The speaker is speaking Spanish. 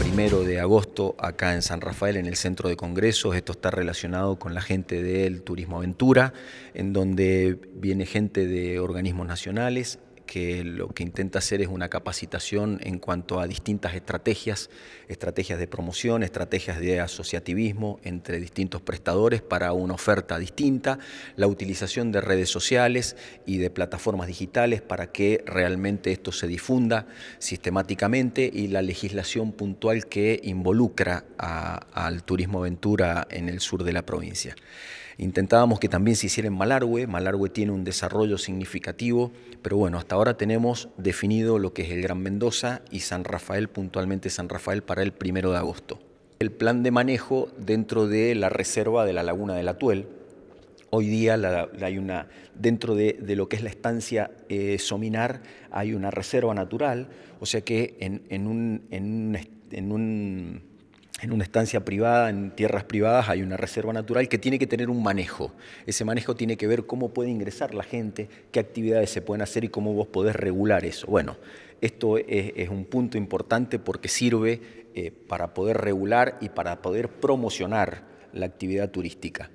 primero de agosto acá en San Rafael, en el centro de congresos. Esto está relacionado con la gente del Turismo Aventura, en donde viene gente de organismos nacionales, que lo que intenta hacer es una capacitación en cuanto a distintas estrategias, estrategias de promoción, estrategias de asociativismo entre distintos prestadores para una oferta distinta, la utilización de redes sociales y de plataformas digitales para que realmente esto se difunda sistemáticamente y la legislación puntual que involucra al turismo aventura en el sur de la provincia. Intentábamos que también se hiciera en Malargüe. Malargüe tiene un desarrollo significativo, pero bueno, hasta ahora tenemos definido lo que es el Gran Mendoza y San Rafael, puntualmente San Rafael, para el primero de agosto. El plan de manejo dentro de la reserva de la Laguna de la Tuel. Hoy día hay una, dentro de, lo que es la estancia eh, Sominar hay una reserva natural, o sea que en un en una estancia privada, en tierras privadas, hay una reserva natural que tiene que tener un manejo. Ese manejo tiene que ver cómo puede ingresar la gente, qué actividades se pueden hacer y cómo vos podés regular eso. Bueno, esto es, un punto importante porque sirve eh, para poder regular y para poder promocionar la actividad turística.